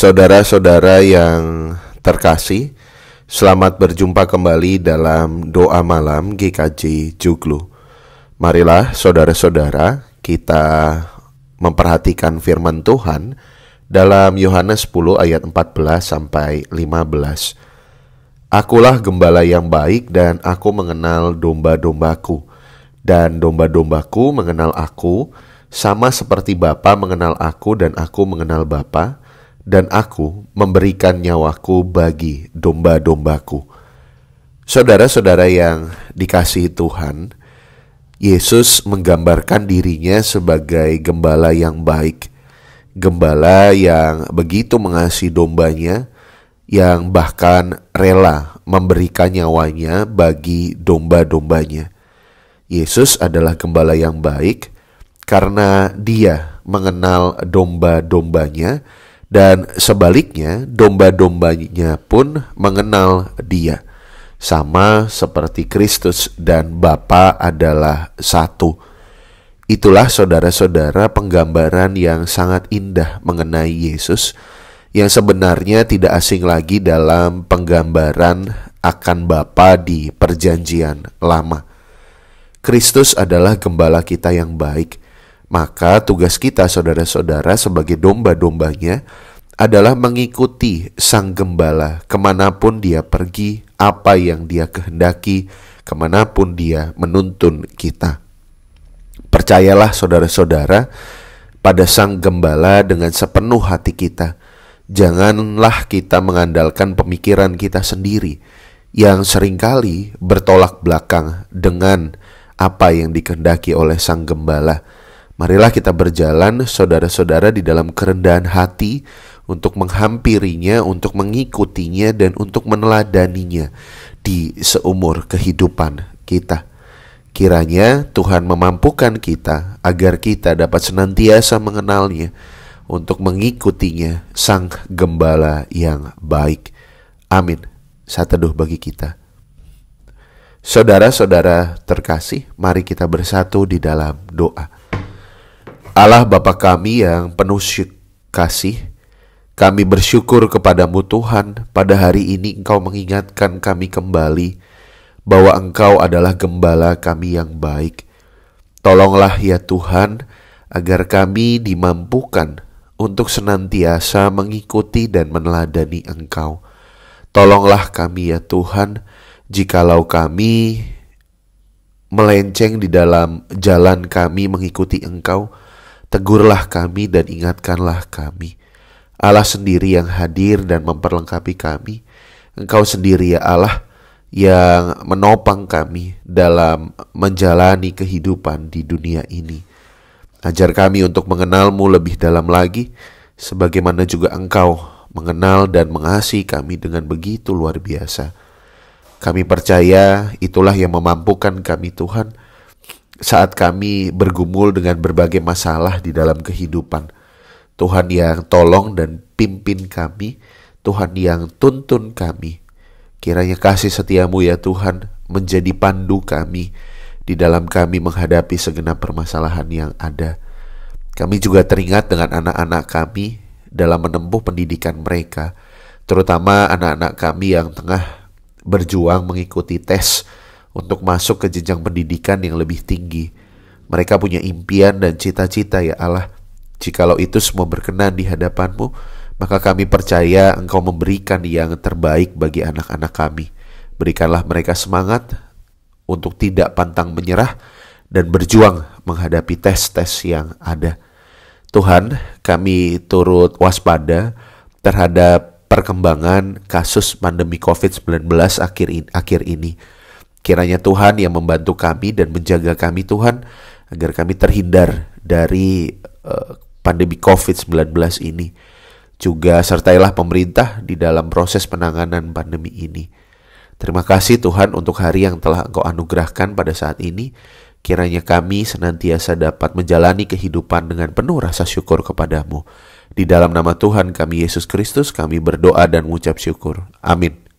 Saudara-saudara yang terkasih, selamat berjumpa kembali dalam doa malam GKJ Juglu. Marilah saudara-saudara kita memperhatikan firman Tuhan dalam Yohanes 10 ayat 14 sampai 15. Akulah gembala yang baik dan aku mengenal domba-dombaku. Dan domba-dombaku mengenal aku, sama seperti Bapa mengenal aku dan aku mengenal Bapa, dan aku memberikan nyawaku bagi domba-dombaku. Saudara-saudara yang dikasihi Tuhan, Yesus menggambarkan dirinya sebagai gembala yang baik, gembala yang begitu mengasihi dombanya, yang bahkan rela memberikan nyawanya bagi domba-dombanya. Yesus adalah gembala yang baik karena Dia mengenal domba-dombanya dan sebaliknya, domba-dombanya pun mengenal dia. Sama seperti Kristus dan Bapa adalah satu. Itulah saudara-saudara penggambaran yang sangat indah mengenai Yesus yang sebenarnya tidak asing lagi dalam penggambaran akan Bapa di perjanjian lama. Kristus adalah gembala kita yang baik, maka tugas kita saudara-saudara sebagai domba-dombanya adalah mengikuti sang gembala kemanapun dia pergi, apa yang dia kehendaki, kemanapun dia menuntun kita. Percayalah saudara-saudara pada sang gembala dengan sepenuh hati kita. Janganlah kita mengandalkan pemikiran kita sendiri yang seringkali bertolak belakang dengan apa yang dikehendaki oleh sang gembala. Marilah kita berjalan saudara-saudara di dalam kerendahan hati, untuk menghampirinya, untuk mengikutinya, dan untuk meneladaninya di seumur kehidupan kita. Kiranya Tuhan memampukan kita agar kita dapat senantiasa mengenalnya untuk mengikutinya sang gembala yang baik. Amin. Sateduh bagi kita. Saudara-saudara terkasih, mari kita bersatu di dalam doa. Allah Bapa kami yang penuh kasih, kami bersyukur kepadamu Tuhan, pada hari ini Engkau mengingatkan kami kembali bahwa Engkau adalah gembala kami yang baik. Tolonglah ya Tuhan, agar kami dimampukan untuk senantiasa mengikuti dan meneladani Engkau. Tolonglah kami ya Tuhan, jikalau kami melenceng di dalam jalan kami mengikuti Engkau, tegurlah kami dan ingatkanlah kami Allah sendiri yang hadir dan memperlengkapi kami. Engkau sendiri ya Allah yang menopang kami dalam menjalani kehidupan di dunia ini. Ajar kami untuk mengenalmu lebih dalam lagi, sebagaimana juga engkau mengenal dan mengasihi kami dengan begitu luar biasa. Kami percaya itulah yang memampukan kami Tuhan saat kami bergumul dengan berbagai masalah di dalam kehidupan. Tuhan yang tolong dan pimpin kami, Tuhan yang tuntun kami. Kiranya kasih setiamu ya Tuhan menjadi pandu kami di dalam kami menghadapi segenap permasalahan yang ada. Kami juga teringat dengan anak-anak kami dalam menempuh pendidikan mereka, terutama anak-anak kami yang tengah berjuang mengikuti tes untuk masuk ke jenjang pendidikan yang lebih tinggi. Mereka punya impian dan cita-cita ya Allah. Jikalau itu semua berkenan di hadapanmu, maka kami percaya engkau memberikan yang terbaik bagi anak-anak kami. Berikanlah mereka semangat untuk tidak pantang menyerah dan berjuang menghadapi tes-tes yang ada. Tuhan, kami turut waspada terhadap perkembangan kasus pandemi COVID-19 akhir, akhir ini. Kiranya Tuhan yang membantu kami dan menjaga kami Tuhan agar kami terhindar dari eh, pandemi COVID-19 ini. Juga sertailah pemerintah di dalam proses penanganan pandemi ini. Terima kasih Tuhan untuk hari yang telah Engkau anugerahkan pada saat ini. Kiranya kami senantiasa dapat menjalani kehidupan dengan penuh rasa syukur kepadamu. Di dalam nama Tuhan kami Yesus Kristus kami berdoa dan mengucap syukur. Amin.